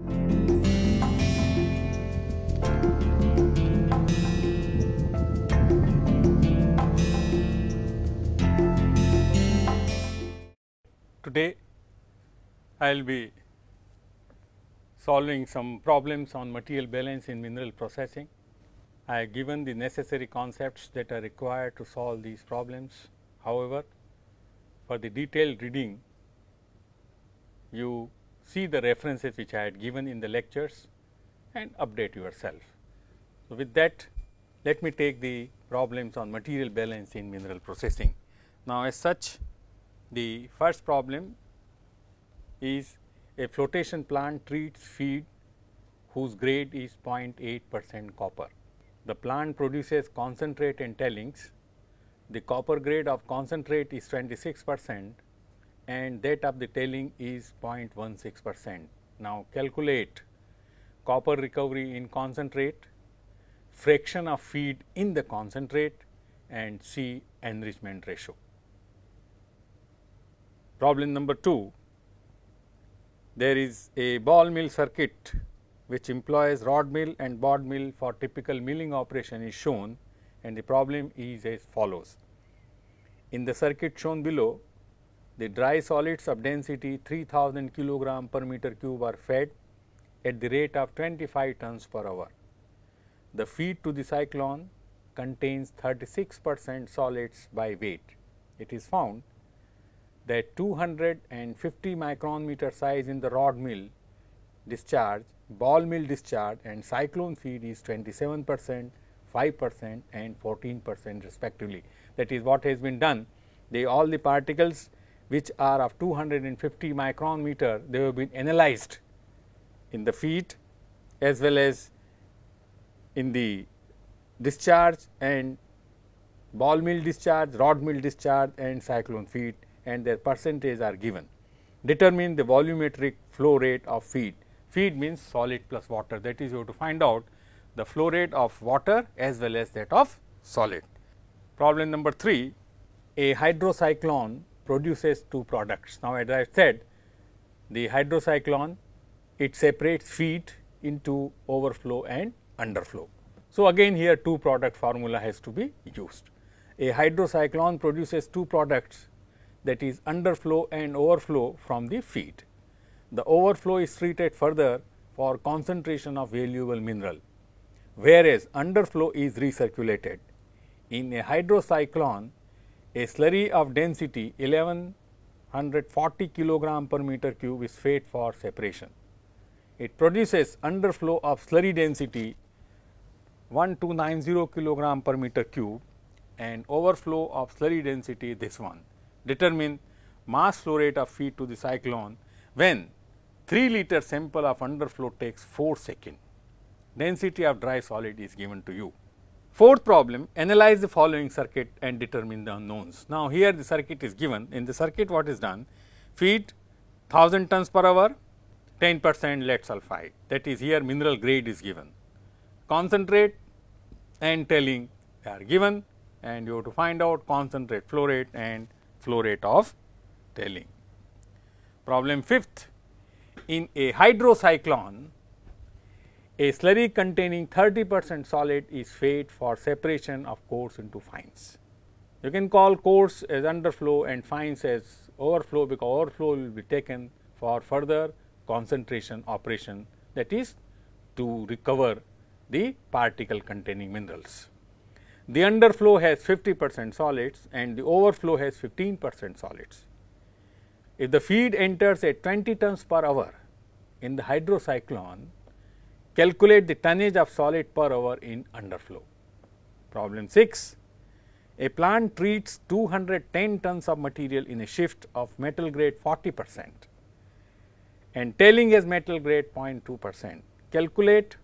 Today, I will be solving some problems on material balance in mineral processing. I have given the necessary concepts that are required to solve these problems. However, for the detailed reading, you see the references which I had given in the lectures and update yourself. So, with that let me take the problems on material balance in mineral processing. Now, as such the first problem is a flotation plant treats feed whose grade is 0.8 percent copper. The plant produces concentrate and tellings. The copper grade of concentrate is 26 percent and that of the tailing is 0.16 percent. Now, calculate copper recovery in concentrate, fraction of feed in the concentrate and C enrichment ratio. Problem number 2, there is a ball mill circuit which employs rod mill and board mill for typical milling operation is shown and the problem is as follows. In the circuit shown below, the dry solids of density 3000 kilogram per meter cube are fed at the rate of 25 tons per hour. The feed to the cyclone contains 36 percent solids by weight. It is found that 250 micron meter size in the rod mill discharge, ball mill discharge and cyclone feed is 27 percent, 5 percent and 14 percent respectively. That is what has been done. They all the particles which are of 250 micron meter, they have been analyzed in the feet as well as in the discharge and ball mill discharge, rod mill discharge and cyclone feed and their percentage are given. Determine the volumetric flow rate of feed. Feed means solid plus water that is you have to find out the flow rate of water as well as that of solid. Problem number 3, a hydrocyclone produces two products. Now, as I said the hydrocyclone it separates feed into overflow and underflow. So, again here two product formula has to be used. A hydrocyclone produces two products that is underflow and overflow from the feed. The overflow is treated further for concentration of valuable mineral, whereas underflow is recirculated. In a hydrocyclone, a slurry of density 1140 kg per meter cube is fed for separation. It produces underflow of slurry density 1290 kg per meter cube and overflow of slurry density this one. Determine mass flow rate of feed to the cyclone when 3 liter sample of underflow takes 4 second. Density of dry solid is given to you. Fourth problem, analyze the following circuit and determine the unknowns. Now, here the circuit is given. In the circuit, what is done? Feed 1000 tons per hour, 10 percent lead sulphide. That is here mineral grade is given. Concentrate and telling they are given and you have to find out concentrate flow rate and flow rate of telling. Problem fifth, in a hydrocyclone, a slurry containing 30 percent solid is fed for separation of coarse into fines. You can call coarse as underflow and fines as overflow because overflow will be taken for further concentration operation that is to recover the particle containing minerals. The underflow has 50 percent solids and the overflow has 15 percent solids. If the feed enters at 20 tons per hour in the hydrocyclone, calculate the tonnage of solid per hour in underflow. Problem 6, a plant treats 210 tons of material in a shift of metal grade 40 percent and tailing as metal grade 0.2 percent. Calculate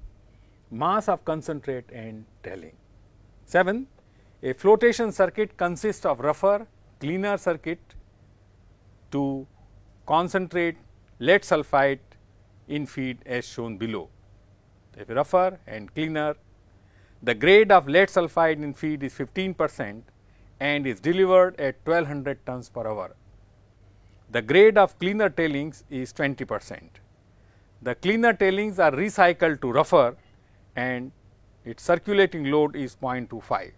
mass of concentrate and tailing. 7. A flotation circuit consists of rougher, cleaner circuit to concentrate lead sulphide in feed as shown below rougher and cleaner. The grade of lead sulphide in feed is 15 percent and is delivered at 1200 tons per hour. The grade of cleaner tailings is 20 percent. The cleaner tailings are recycled to rougher and its circulating load is 0.25.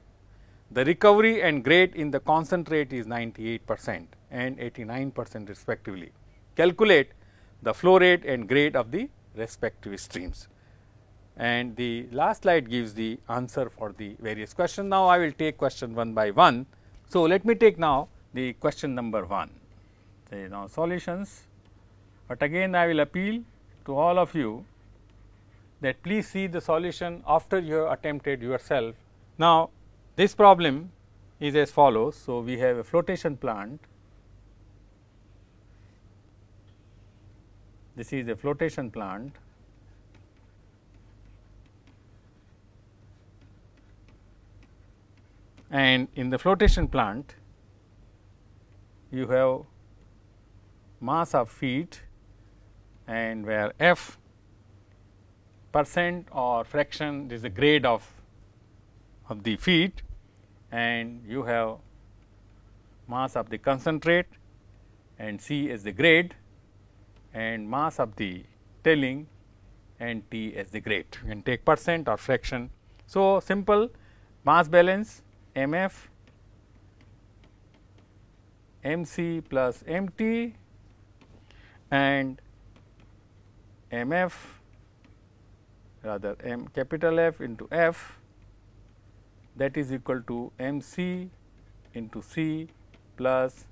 The recovery and grade in the concentrate is 98 percent and 89 percent respectively. Calculate the flow rate and grade of the respective streams and the last slide gives the answer for the various questions. Now, I will take question one by one. So, let me take now the question number 1. Say now solutions, but again I will appeal to all of you that please see the solution after you have attempted yourself. Now, this problem is as follows. So, we have a flotation plant, this is a flotation plant and in the flotation plant you have mass of feet and where f percent or fraction is the grade of of the feet and you have mass of the concentrate and C is the grade and mass of the tailing and T is the grade. You can take percent or fraction. So, simple mass balance MF MC plus MT and MF rather M capital F into F that is equal to MC into C plus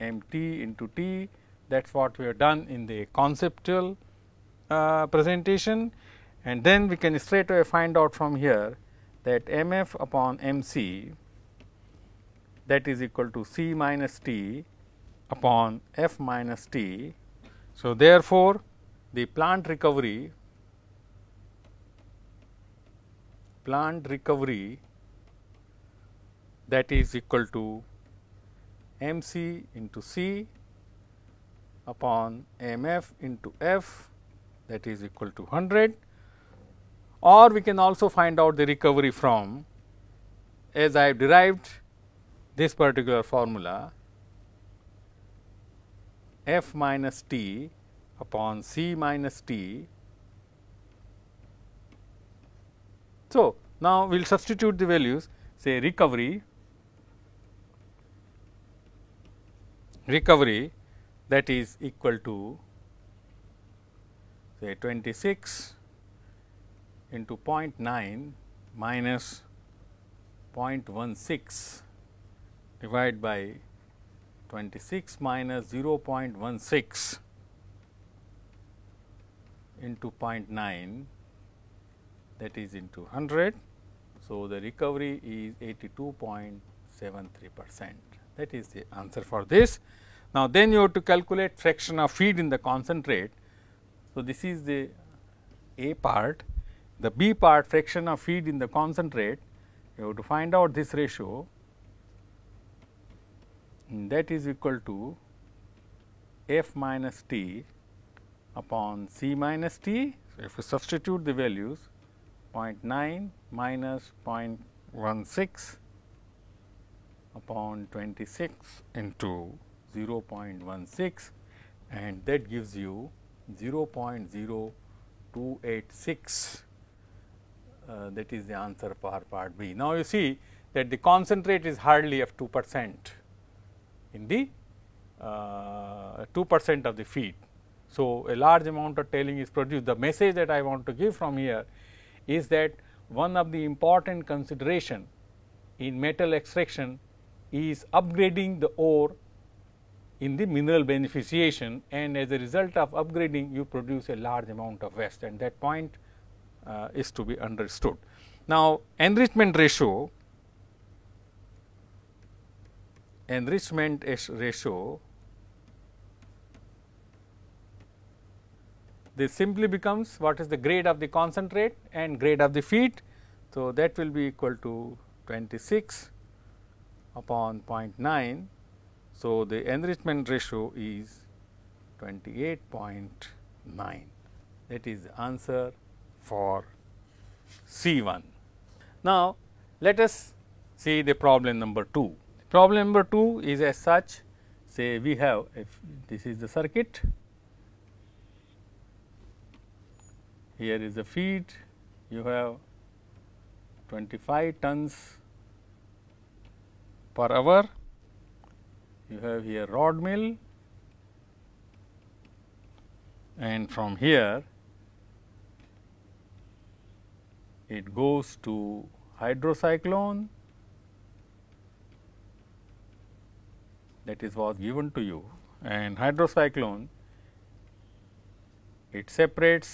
MT into T that is what we have done in the conceptual uh, presentation and then we can straight away find out from here that MF upon MC that is equal to c minus t upon f minus t. So, therefore, the plant recovery plant recovery that is equal to m c into c upon m f into f that is equal to 100 or we can also find out the recovery from as I have derived this particular formula f minus t upon c minus t. So, now we will substitute the values say recovery recovery that is equal to say 26 into 0.9 minus 0.16 divided by 26 minus 0 0.16 into 0.9 that is into 100. So, the recovery is 82.73 percent that is the answer for this. Now, then you have to calculate fraction of feed in the concentrate. So, this is the A part, the B part fraction of feed in the concentrate you have to find out this ratio that is equal to f minus t upon c minus t. So, if we substitute the values 0.9 minus 0.16 upon 26 into 0.16 and that gives you 0.0286 uh, that is the answer for part B. Now, you see that the concentrate is hardly f 2 percent in the uh, 2 percent of the feed. So, a large amount of tailing is produced. The message that I want to give from here is that one of the important consideration in metal extraction is upgrading the ore in the mineral beneficiation and as a result of upgrading you produce a large amount of waste and that point uh, is to be understood. Now, enrichment ratio enrichment ratio, this simply becomes what is the grade of the concentrate and grade of the feed. So, that will be equal to 26 upon 0.9. So, the enrichment ratio is 28.9 that is the answer for C 1. Now, let us see the problem number 2. Problem number 2 is as such say we have if this is the circuit here is the feed you have 25 tons per hour you have here rod mill and from here it goes to hydrocyclone that is was given to you and hydrocyclone it separates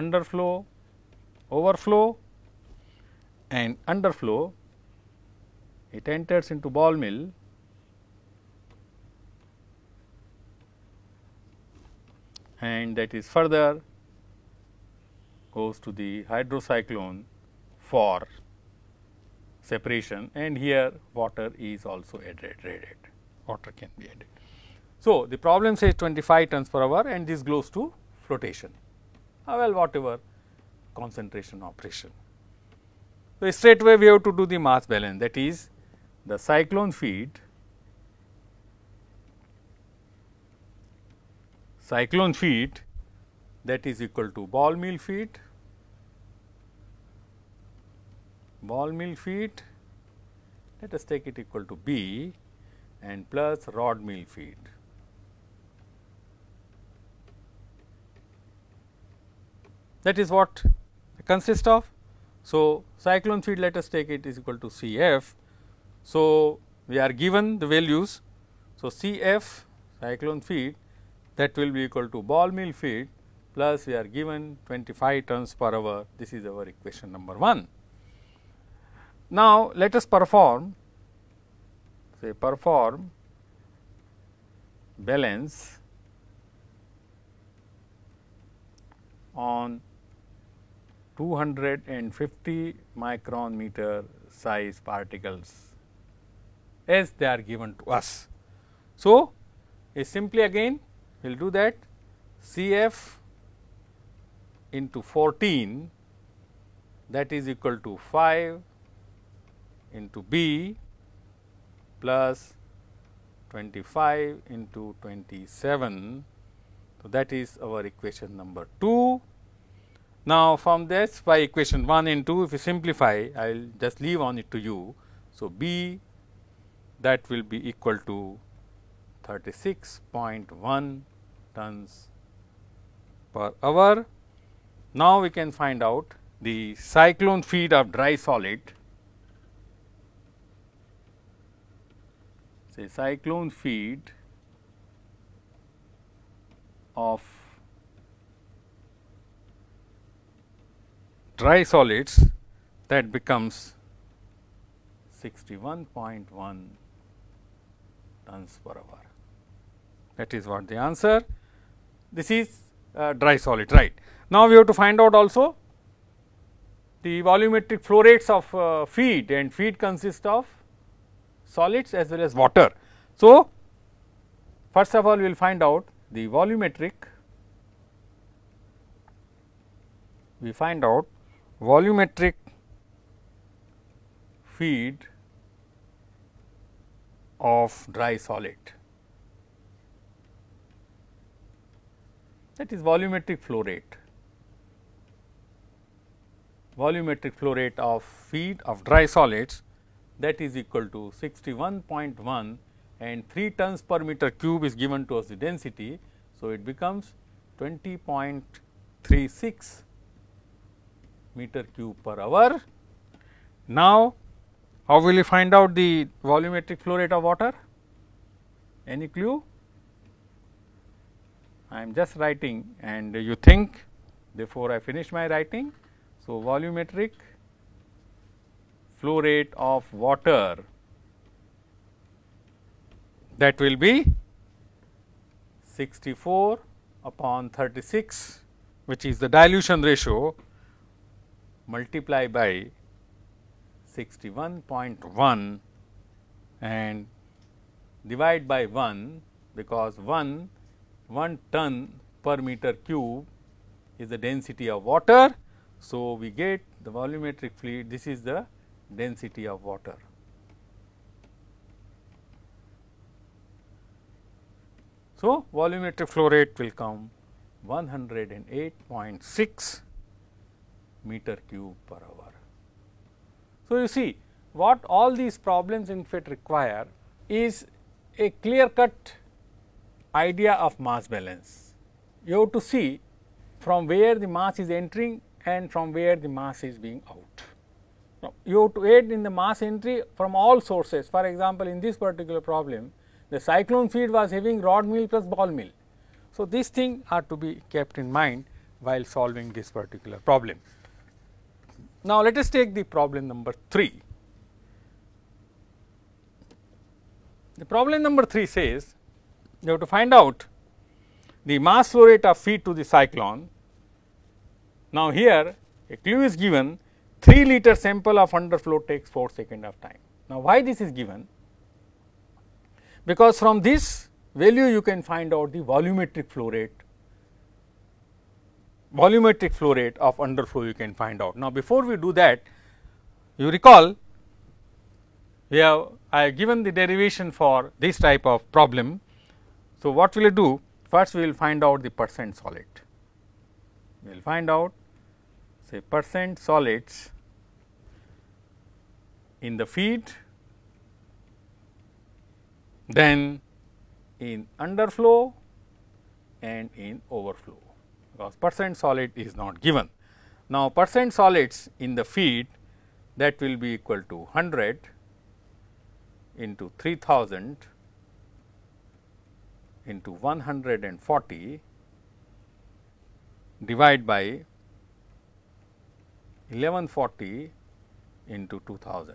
underflow, overflow and underflow it enters into ball mill and that is further goes to the hydrocyclone for separation and here water is also added, added, water can be added. So, the problem says 25 tons per hour and this goes to flotation, uh, well whatever concentration operation. So, straight away we have to do the mass balance that is the cyclone feed cyclone feed that is equal to ball mill feed ball mill feed. let us take it equal to B and plus rod mill feed. That is what consists of. So, cyclone feed let us take it is equal to C f. So, we are given the values. So, C f cyclone feed that will be equal to ball mill feed plus we are given 25 tons per hour this is our equation number 1. Now, let us perform say perform balance on 250 micron meter size particles as they are given to us. So, is simply again we will do that C f into 14 that is equal to 5 into B plus 25 into 27. So, that is our equation number 2. Now, from this by equation 1 and 2 if you simplify I will just leave on it to you. So, B that will be equal to 36.1 tons per hour. Now, we can find out the cyclone feed of dry solid say cyclone feed of dry solids that becomes 61.1 tons per hour. That is what the answer. This is uh, dry solid, right. Now, we have to find out also the volumetric flow rates of uh, feed and feed consists of solids as well as water. So, first of all we will find out the volumetric, we find out volumetric feed of dry solid that is volumetric flow rate volumetric flow rate of feed of dry solids that is equal to 61.1 and 3 tons per meter cube is given to us the density. So, it becomes 20.36 meter cube per hour. Now, how will you find out the volumetric flow rate of water? Any clue? I am just writing and you think before I finish my writing. So, volumetric flow rate of water that will be 64 upon 36 which is the dilution ratio multiply by 61.1 and divide by 1 because 1 1 ton per meter cube is the density of water. So, we get the volumetric fluid this is the density of water. So, volumetric flow rate will come 108.6 meter cube per hour. So, you see what all these problems in fact require is a clear cut idea of mass balance. You have to see from where the mass is entering and from where the mass is being out you have to aid in the mass entry from all sources. For example, in this particular problem, the cyclone feed was having rod mill plus ball mill. So, this thing are to be kept in mind while solving this particular problem. Now, let us take the problem number 3. The problem number 3 says you have to find out the mass flow rate of feed to the cyclone. Now, here a clue is given 3 liter sample of underflow takes 4 second of time. Now, why this is given? Because from this value you can find out the volumetric flow rate, volumetric flow rate of underflow you can find out. Now, before we do that, you recall we have I have given the derivation for this type of problem. So, what will you do? First we will find out the percent solid. We will find out say percent solids in the feed, then in underflow and in overflow because percent solid is not given. Now, percent solids in the feed that will be equal to 100 into 3000 into 140 divide by 1140 into 2000.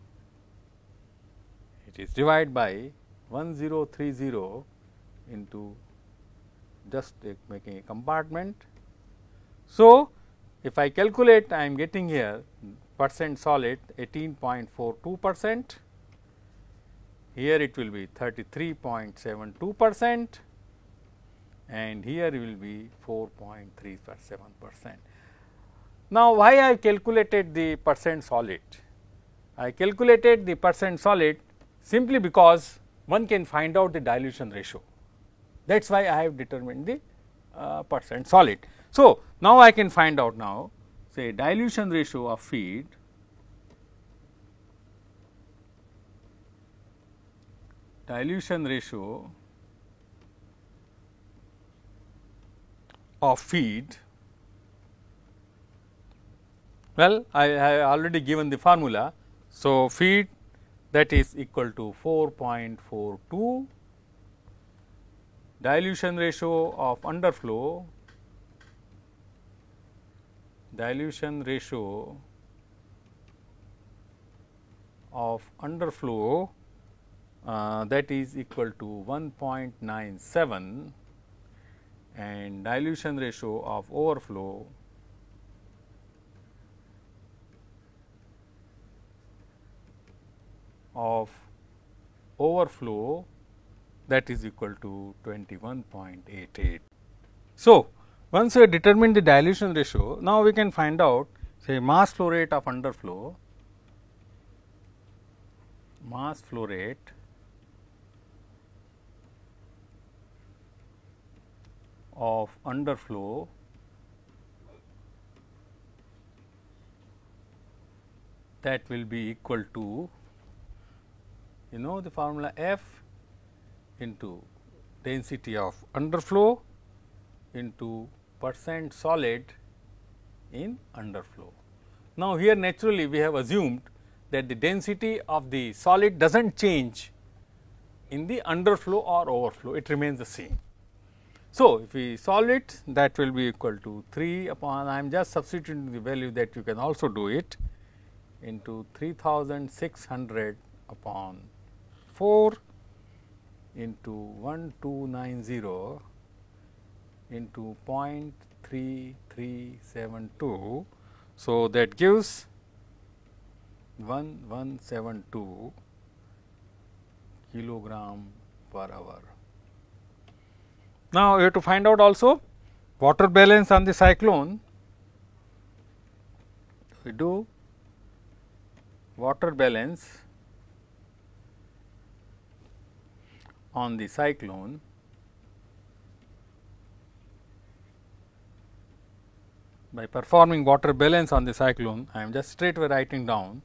it is divided by 1030 into just making a compartment. So, if I calculate I am getting here percent solid 18.42 percent, here it will be 33.72 percent and here it will be 4.37 percent. Now, why I calculated the percent solid? I calculated the percent solid simply because one can find out the dilution ratio. That is why I have determined the uh, percent solid. So, now I can find out now say dilution ratio of feed dilution ratio of feed well I have already given the formula. So, feed that is equal to 4.42. Dilution ratio of underflow, dilution ratio of underflow uh, that is equal to 1.97 and dilution ratio of overflow of overflow that is equal to 21.88. So, once we determine the dilution ratio, now we can find out say mass flow rate of underflow, mass flow rate of underflow that will be equal to you know the formula F into density of underflow into percent solid in underflow. Now, here naturally we have assumed that the density of the solid does not change in the underflow or overflow, it remains the same. So, if we solve it that will be equal to 3 upon I am just substituting the value that you can also do it into 3600 upon 4 into 1290 into 0.3372. So, that gives 1172 kilogram per hour. Now, you have to find out also water balance on the cyclone. We do water balance on the cyclone by performing water balance on the cyclone, I am just straightway writing down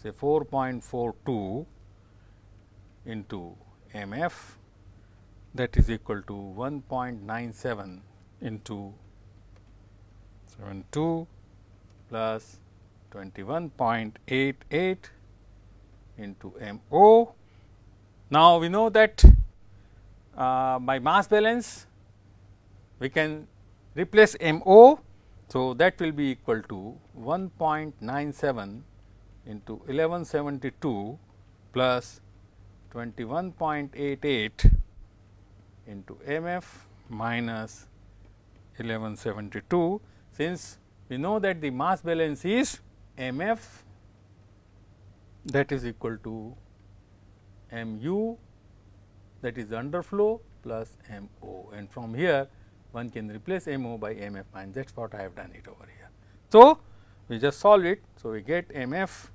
say 4.42 into m f that is equal to 1.97 into 72 plus 21.88 into m o. Now, we know that by uh, mass balance we can replace MO. So, that will be equal to 1.97 into 1172 plus 21.88 into MF minus 1172 since we know that the mass balance is MF that is equal to mu that is underflow plus m o and from here one can replace m o by m f and that is what I have done it over here. So, we just solve it. So, we get m f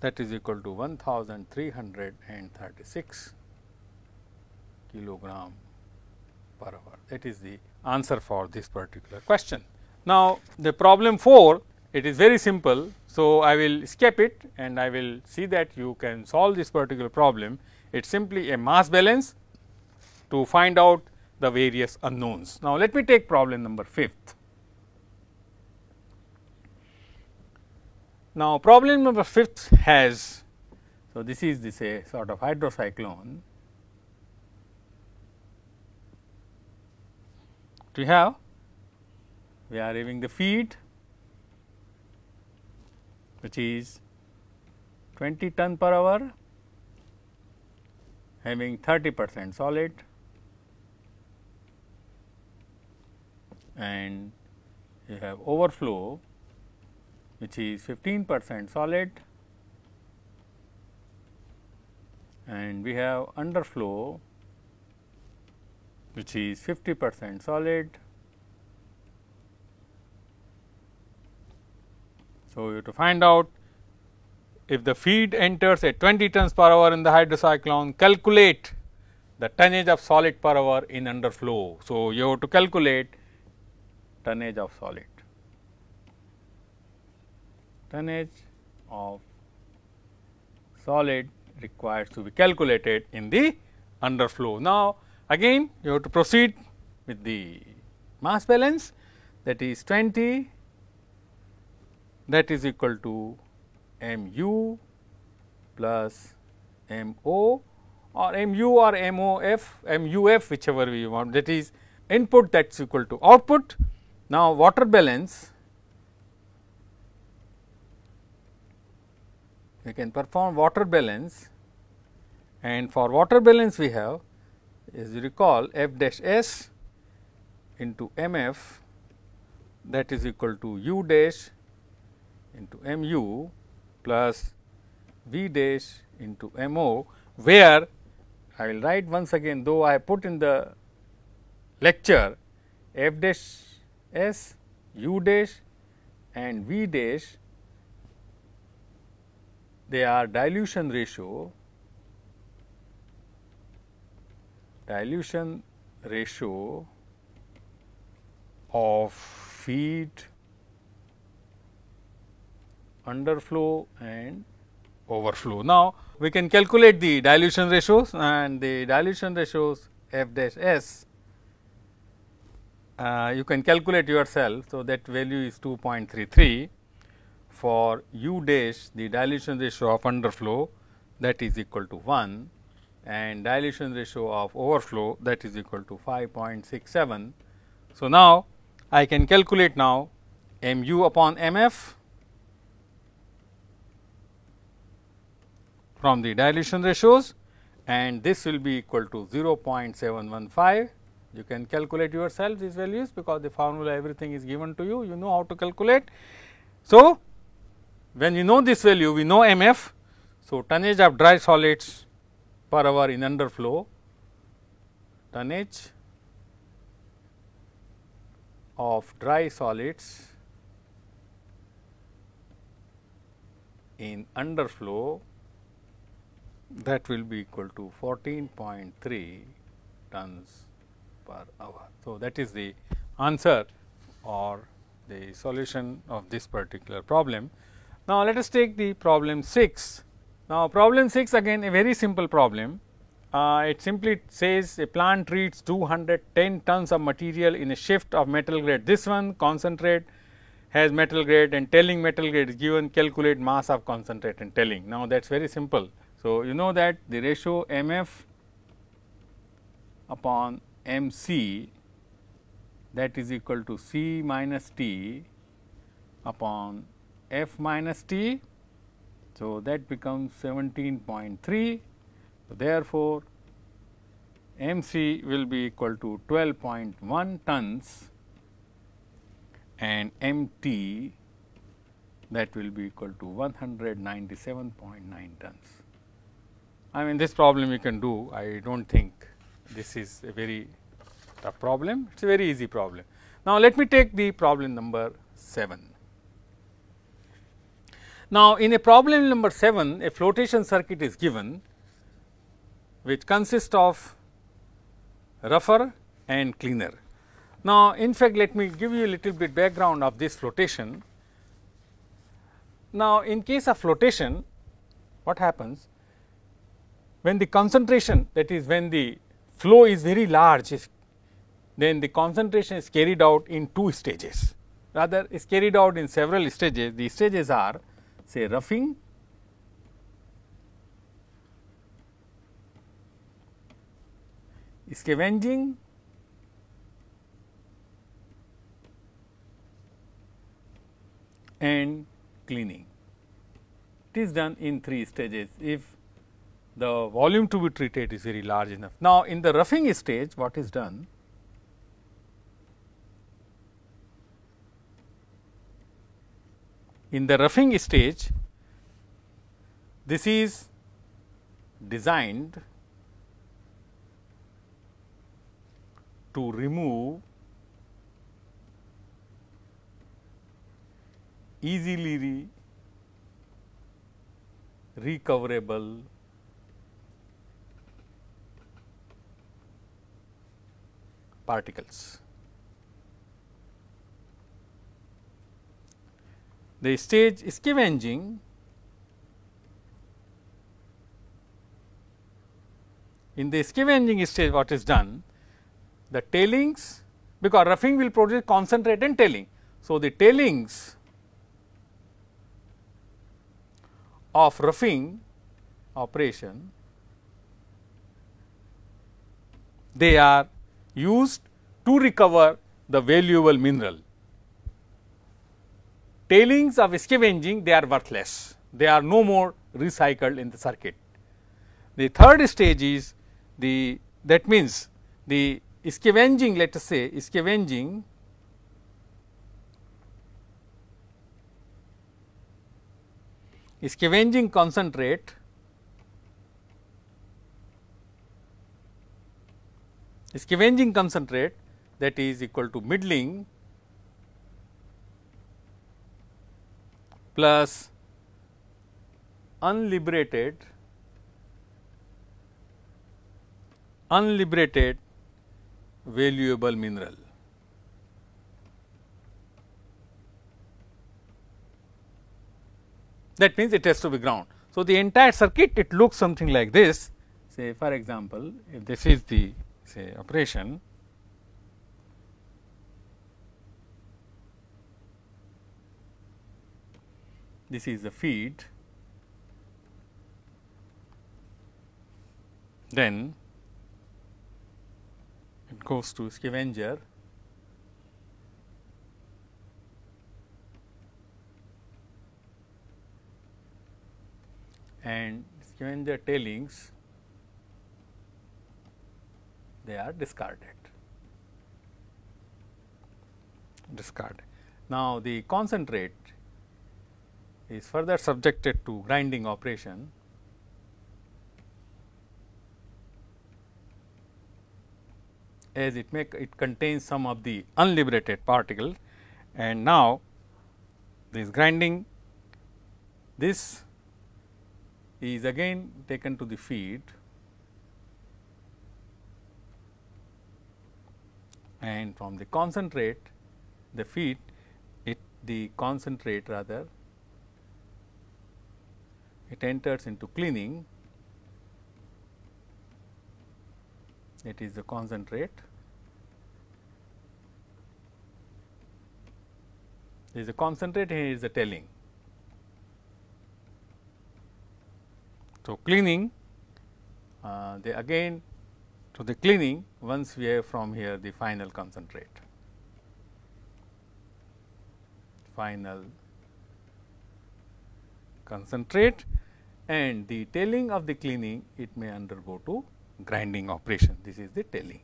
that is equal to 1336 kilogram per hour that is the answer for this particular question. Now, the problem 4 it is very simple. So, I will skip it and I will see that you can solve this particular problem it is simply a mass balance to find out the various unknowns. Now, let me take problem number 5th. Now, problem number 5th has, so this is this a sort of hydrocyclone. We have, we are having the feed which is 20 ton per hour having 30 percent solid and you have overflow which is 15 percent solid and we have underflow which is 50 percent solid. So, you have to find out if the feed enters at 20 tons per hour in the hydrocyclone, calculate the tonnage of solid per hour in underflow. So, you have to calculate tonnage of solid, tonnage of solid requires to be calculated in the underflow. Now, again you have to proceed with the mass balance that is 20 that is equal to m u plus m o or m u or m o f, m u f whichever we want that is input that is equal to output. Now, water balance we can perform water balance and for water balance we have as you recall f dash s into m f that is equal to u dash into m u plus V dash into MO where I will write once again though I put in the lecture F dash S, U dash and V dash they are dilution ratio dilution ratio of feed underflow and overflow. Now, we can calculate the dilution ratios and the dilution ratios f dash s uh, you can calculate yourself. So, that value is 2.33 for u dash the dilution ratio of underflow that is equal to 1 and dilution ratio of overflow that is equal to 5.67. So, now I can calculate now mu upon mf from the dilution ratios and this will be equal to 0.715. You can calculate yourself these values because the formula everything is given to you, you know how to calculate. So, when you know this value we know MF. So, tonnage of dry solids per hour in underflow, tonnage of dry solids in underflow that will be equal to 14.3 tons per hour. So, that is the answer or the solution of this particular problem. Now, let us take the problem 6. Now, problem 6 again a very simple problem. Uh, it simply says a plant treats 210 tons of material in a shift of metal grade. This one concentrate has metal grade and telling metal grade is given calculate mass of concentrate and telling. Now, that is very simple. So, you know that the ratio MF upon MC that is equal to C minus T upon F minus T. So, that becomes 17.3. So, therefore, MC will be equal to 12.1 tons and MT that will be equal to 197.9 tons. I mean this problem you can do I do not think this is a very tough problem it is a very easy problem. Now, let me take the problem number 7. Now, in a problem number 7 a flotation circuit is given which consists of rougher and cleaner. Now, in fact, let me give you a little bit background of this flotation. Now, in case of flotation what happens when the concentration that is when the flow is very large then the concentration is carried out in two stages rather is carried out in several stages. The stages are say roughing, scavenging, and cleaning. It is done in three stages. If the volume to be treated is very large enough. Now, in the roughing stage what is done? In the roughing stage this is designed to remove easily recoverable particles. The stage scavenging in the scavenging stage what is done the tailings because roughing will produce concentrate and tailing. So, the tailings of roughing operation they are used to recover the valuable mineral. Tailings of scavenging they are worthless, they are no more recycled in the circuit. The third stage is the that means the scavenging let us say scavenging scavenging concentrate Scavenging concentrate that is equal to middling plus unliberated unliberated valuable mineral. That means it has to be ground. So, the entire circuit it looks something like this say for example, if this is the say operation this is the feed then it goes to scavenger and scavenger tailings they are discarded. discarded. Now, the concentrate is further subjected to grinding operation as it may it contains some of the unliberated particles and now this grinding this is again taken to the feed and from the concentrate the feed it the concentrate rather it enters into cleaning it is the concentrate There is a concentrate here is the telling. So, cleaning uh, they again to the cleaning once we have from here the final concentrate, final concentrate and the tailing of the cleaning it may undergo to grinding operation. This is the tailing.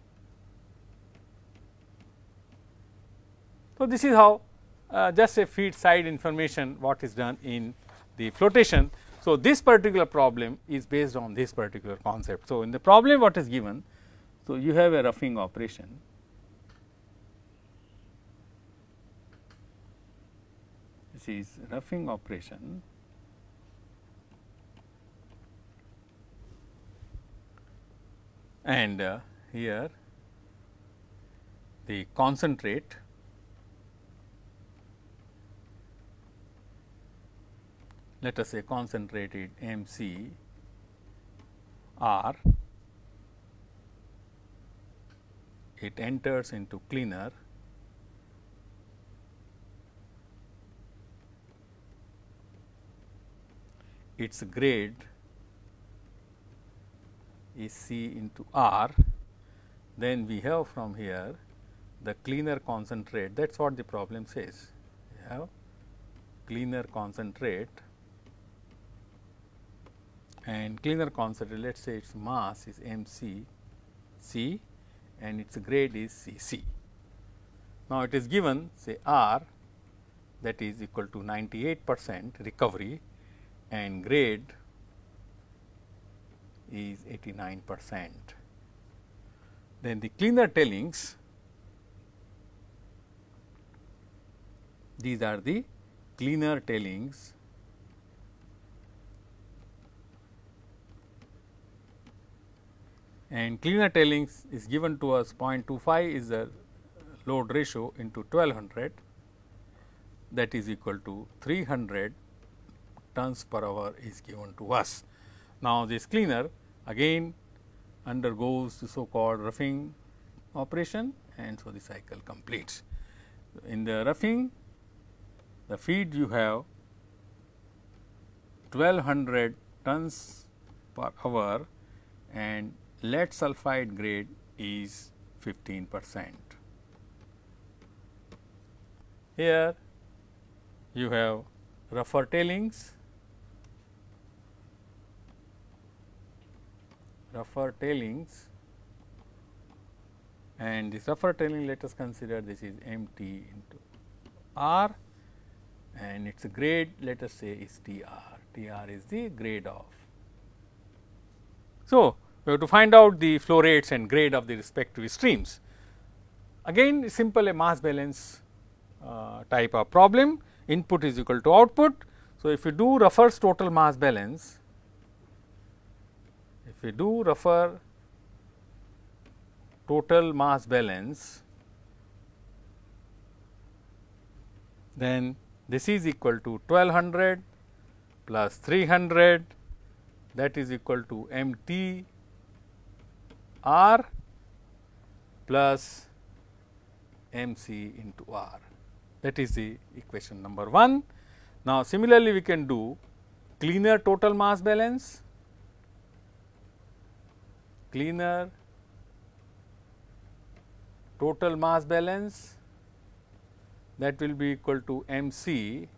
So, this is how uh, just a feed side information what is done in the flotation. So, this particular problem is based on this particular concept. So, in the problem what is given so, you have a roughing operation this is roughing operation and uh, here the concentrate let us say concentrated M C R it enters into cleaner its grade is C into R, then we have from here the cleaner concentrate that is what the problem says. We have cleaner concentrate and cleaner concentrate let us say its mass is m c c and its grade is C C. Now, it is given say R that is equal to 98 percent recovery and grade is 89 percent. Then the cleaner tailings these are the cleaner tailings and cleaner tailings is given to us 0.25 is the load ratio into 1200 that is equal to 300 tons per hour is given to us. Now, this cleaner again undergoes the so called roughing operation and so the cycle completes. In the roughing the feed you have 1200 tons per hour and lead sulphide grade is 15 percent. Here you have rougher tailings, rougher tailings and this rougher tailing let us consider this is MT into R and its grade let us say is TR, TR is the grade of. So, we have to find out the flow rates and grade of the respective streams. Again simple a mass balance uh, type of problem, input is equal to output. So, if you do Ruffer's total mass balance, if you do refer total mass balance, then this is equal to 1200 plus 300 that is equal to m t R plus m c into R that is the equation number 1. Now, similarly, we can do cleaner total mass balance, cleaner total mass balance that will be equal to m c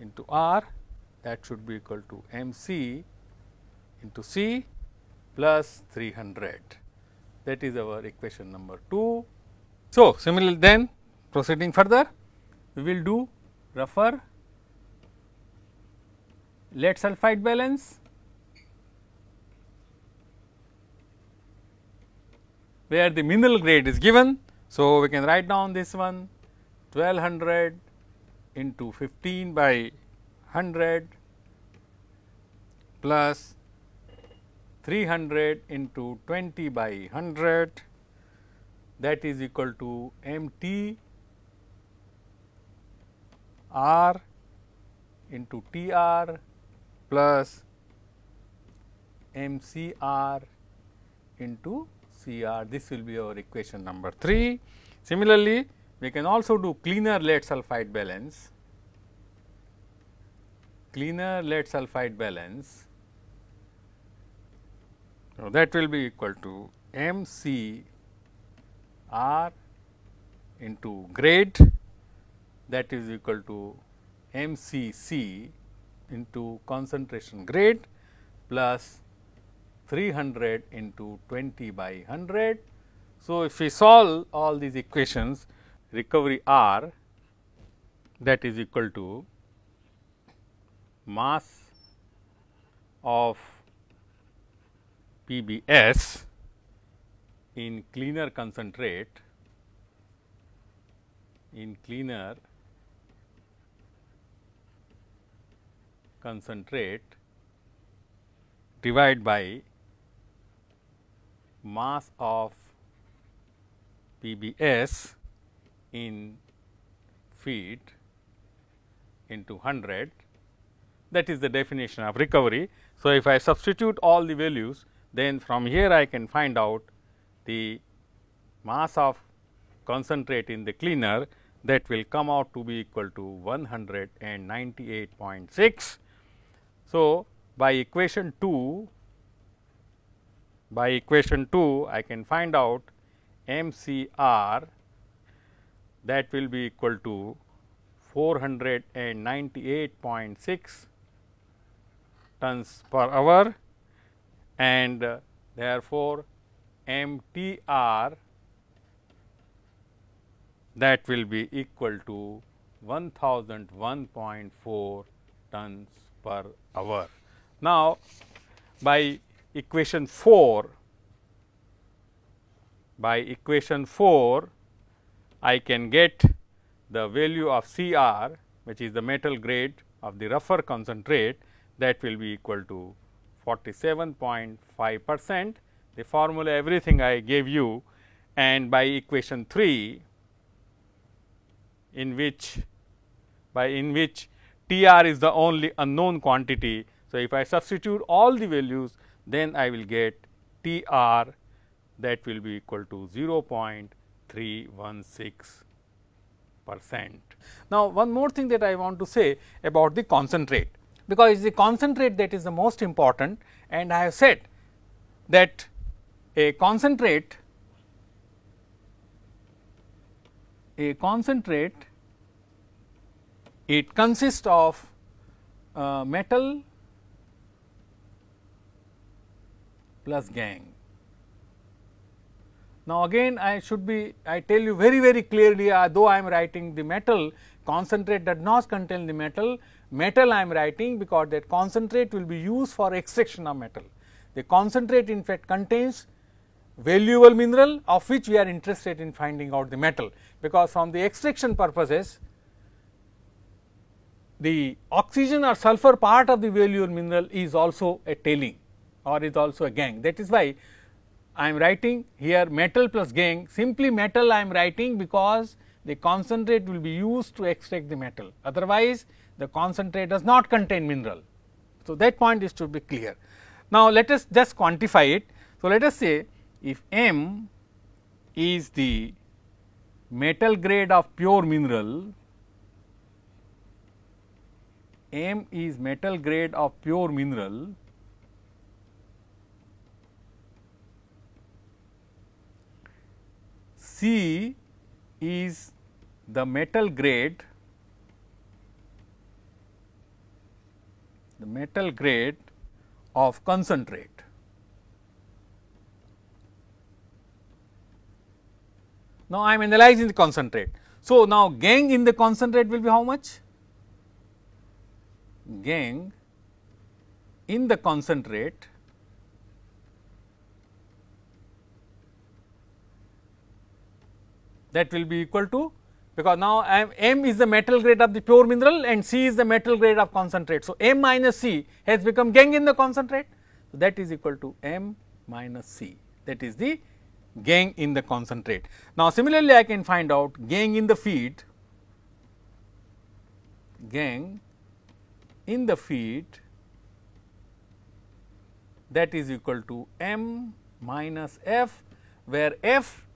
into R that should be equal to m c into C plus 300 that is our equation number 2. So, similarly then proceeding further we will do rougher lead sulphide balance where the mineral grade is given. So, we can write down this one 1200 into 15 by 100 plus 300 into 20 by 100 that is equal to m t r into t r plus m c r into c r this will be our equation number 3. Similarly, we can also do cleaner lead sulphide balance cleaner lead sulphide balance so, that will be equal to m c r into grade that is equal to m c c into concentration grade plus 300 into 20 by 100. So, if we solve all these equations recovery R that is equal to mass of PBS in cleaner concentrate in cleaner concentrate divide by mass of PBS in feet into 100 that is the definition of recovery. So, if I substitute all the values then from here I can find out the mass of concentrate in the cleaner that will come out to be equal to 198.6. So, by equation 2, by equation 2 I can find out MCR that will be equal to 498.6 tons per hour and uh, therefore, MTR that will be equal to 1001.4 tons per hour. Now, by equation 4, by equation 4, I can get the value of CR, which is the metal grade of the rougher concentrate that will be equal to 47.5 percent. The formula everything I gave you and by equation 3 in which by in which T r is the only unknown quantity. So, if I substitute all the values then I will get T r that will be equal to 0.316 percent. Now, one more thing that I want to say about the concentrate because it is the concentrate that is the most important and I have said that a concentrate a concentrate it consists of uh, metal plus gang. Now, again I should be I tell you very very clearly uh, though I am writing the metal Concentrate does not contain the metal. Metal I am writing because that concentrate will be used for extraction of metal. The concentrate in fact contains valuable mineral of which we are interested in finding out the metal, because from the extraction purposes the oxygen or sulfur part of the valuable mineral is also a tailing or is also a gang. That is why I am writing here metal plus gang, simply metal I am writing because the concentrate will be used to extract the metal, otherwise the concentrate does not contain mineral. So, that point is to be clear. Now, let us just quantify it. So, let us say if M is the metal grade of pure mineral, M is metal grade of pure mineral, C is the metal grade the metal grade of concentrate. Now, I am analyzing the concentrate. So, now gang in the concentrate will be how much? Gang in the concentrate that will be equal to because now M is the metal grade of the pure mineral and C is the metal grade of concentrate. So, M minus C has become gang in the concentrate. So, that is equal to M minus C that is the gang in the concentrate. Now, similarly I can find out gang in the feed, Gang in the feed that is equal to M minus F where F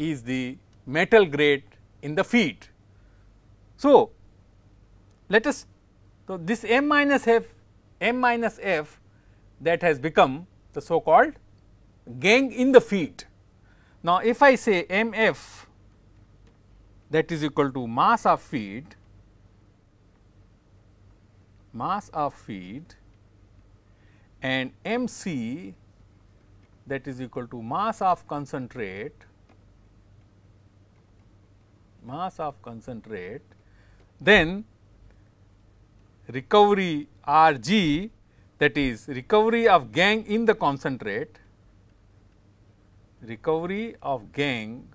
is the metal grate in the feed. So, let us so this m minus f m minus f that has become the so called gang in the feed. Now, if I say m f that is equal to mass of feed mass of feed and m c that is equal to mass of concentrate mass of concentrate, then recovery R g that is recovery of gang in the concentrate, recovery of gang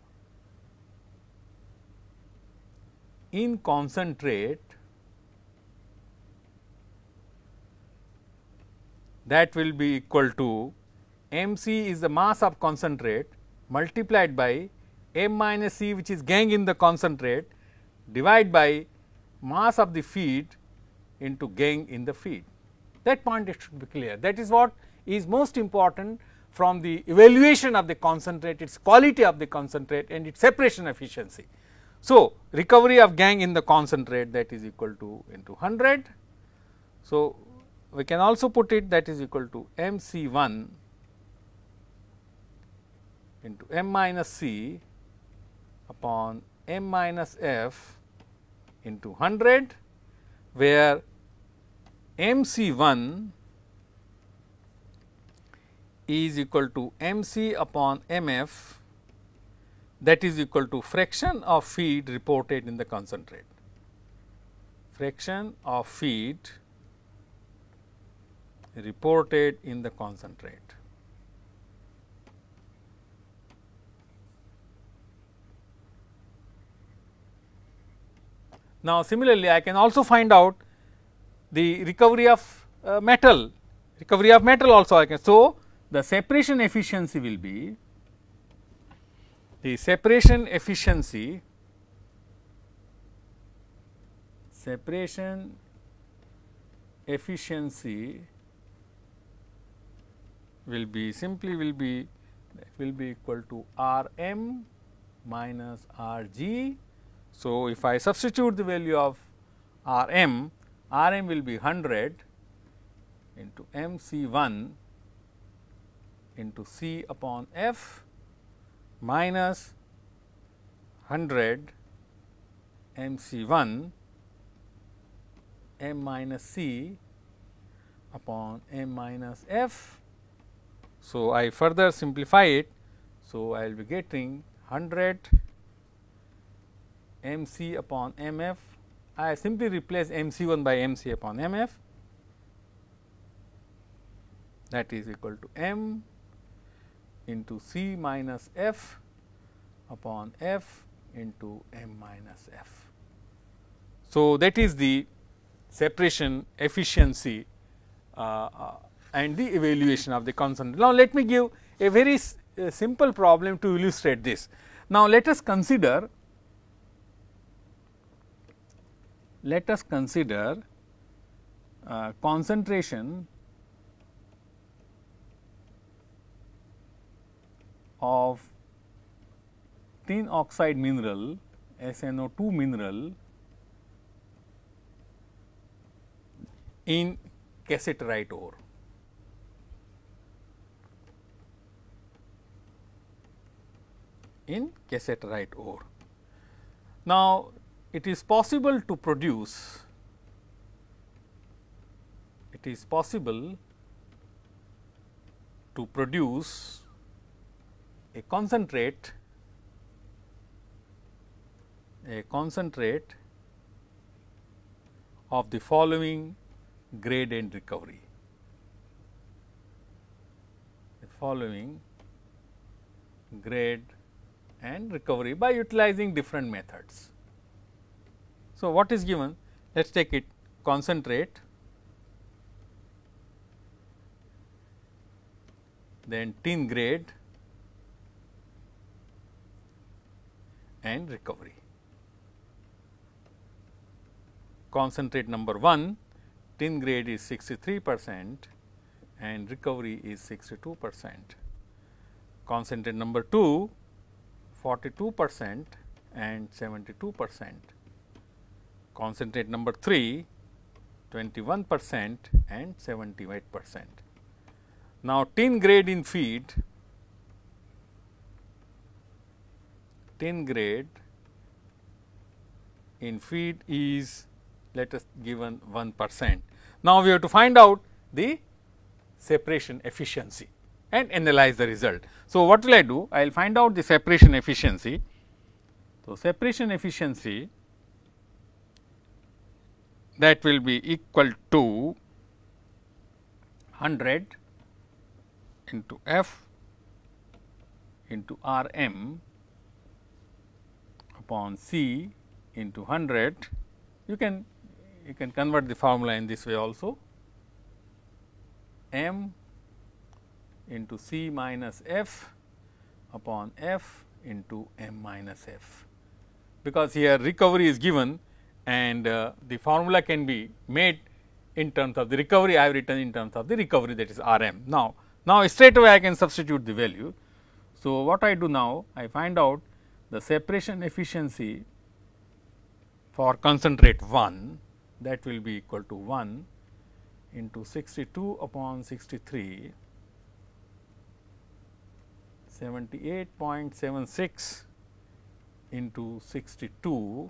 in concentrate that will be equal to m c is the mass of concentrate multiplied by m minus c which is gang in the concentrate divide by mass of the feed into gang in the feed. That point it should be clear. That is what is most important from the evaluation of the concentrate, its quality of the concentrate and its separation efficiency. So, recovery of gang in the concentrate that is equal to into 100. So, we can also put it that is equal to m c 1 into m minus c upon m minus f into 100 where m c 1 is equal to m c upon m f that is equal to fraction of feed reported in the concentrate. Fraction of feed reported in the concentrate. Now, similarly I can also find out the recovery of uh, metal, recovery of metal also I can. So, the separation efficiency will be the separation efficiency separation efficiency will be simply will be will be equal to R m minus R g so, if I substitute the value of R m, R m will be 100 into m C 1 into C upon F minus 100 m C 1 m minus C upon m minus F. So, I further simplify it. So, I will be getting 100 m c upon m f. I simply replace m c 1 by m c upon m f that is equal to m into c minus f upon f into m minus f. So, that is the separation efficiency uh, uh and the evaluation of the constant. Now, let me give a very uh, simple problem to illustrate this. Now, let us consider let us consider uh, concentration of tin oxide mineral SNO2 mineral in cassiterite ore. in cassiterite ore. Now, it is possible to produce it is possible to produce a concentrate a concentrate of the following gradient recovery the following grade and recovery by utilizing different methods so, what is given? Let us take it concentrate, then tin grade and recovery. Concentrate number 1, tin grade is 63 percent and recovery is 62 percent. Concentrate number 2, 42 percent and 72 percent concentrate number 3 21 percent and 78 percent. Now, tin grade in feed tin grade in feed is let us given 1 percent. Now, we have to find out the separation efficiency and analyze the result. So, what will I do? I will find out the separation efficiency. So, separation efficiency that will be equal to 100 into F into R m upon C into 100. You can you can convert the formula in this way also m into C minus F upon F into m minus F because here recovery is given and uh, the formula can be made in terms of the recovery I have written in terms of the recovery that is R m. Now, now straight away I can substitute the value. So, what I do now I find out the separation efficiency for concentrate 1 that will be equal to 1 into 62 upon 63 78.76 into 62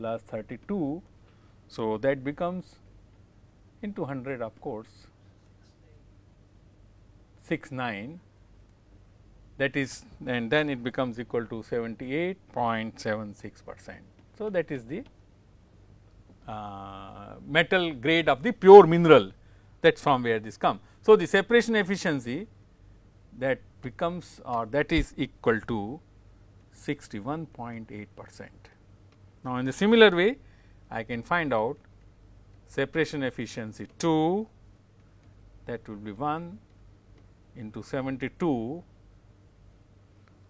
plus 32. So, that becomes into 100 of course six nine. that is and then it becomes equal to 78.76 percent. So, that is the uh, metal grade of the pure mineral that is from where this comes. So, the separation efficiency that becomes or that is equal to 61.8 percent. Now, in the similar way I can find out separation efficiency 2 that will be 1 into 72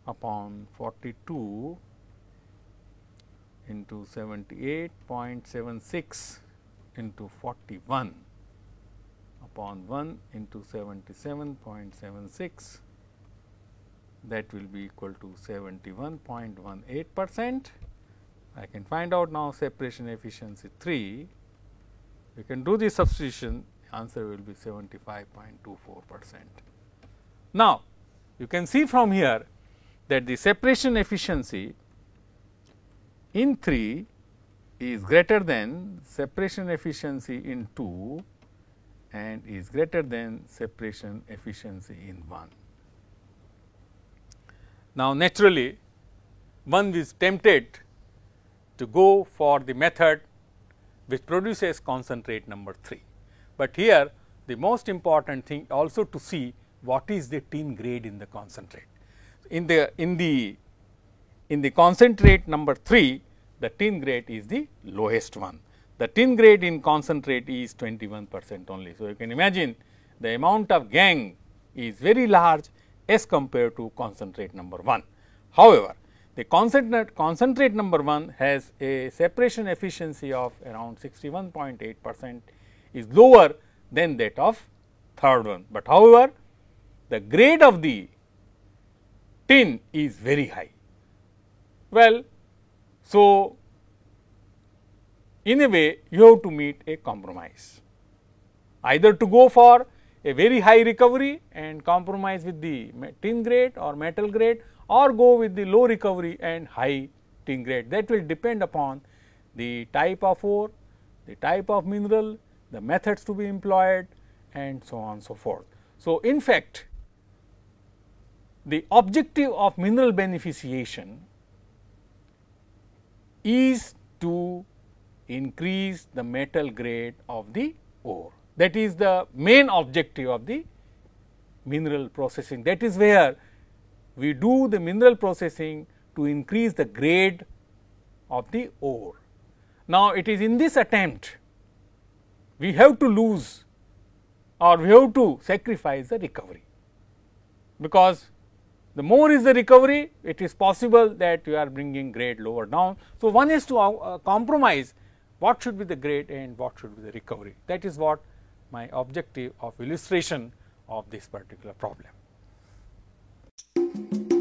upon 42 into 78.76 into 41 upon 1 into 77.76 that will be equal to 71.18 percent I can find out now separation efficiency 3, we can do the substitution answer will be 75.24 percent. Now, you can see from here that the separation efficiency in 3 is greater than separation efficiency in 2 and is greater than separation efficiency in 1. Now, naturally, one is tempted to go for the method which produces concentrate number 3. But here the most important thing also to see what is the tin grade in the concentrate. In the, in the, in the concentrate number 3, the tin grade is the lowest one. The tin grade in concentrate is 21 percent only. So, you can imagine the amount of gang is very large as compared to concentrate number 1. However, the concentrate, concentrate number 1 has a separation efficiency of around 61.8 percent is lower than that of third one. But however, the grade of the tin is very high. Well, so in a way you have to meet a compromise either to go for a very high recovery and compromise with the tin grade or metal grade or go with the low recovery and high tin grade. That will depend upon the type of ore, the type of mineral, the methods to be employed and so on and so forth. So, in fact, the objective of mineral beneficiation is to increase the metal grade of the ore. That is the main objective of the mineral processing. That is where we do the mineral processing to increase the grade of the ore. Now, it is in this attempt we have to lose or we have to sacrifice the recovery, because the more is the recovery it is possible that you are bringing grade lower down. So, one is to uh, uh compromise what should be the grade and what should be the recovery that is what my objective of illustration of this particular problem. Thank you.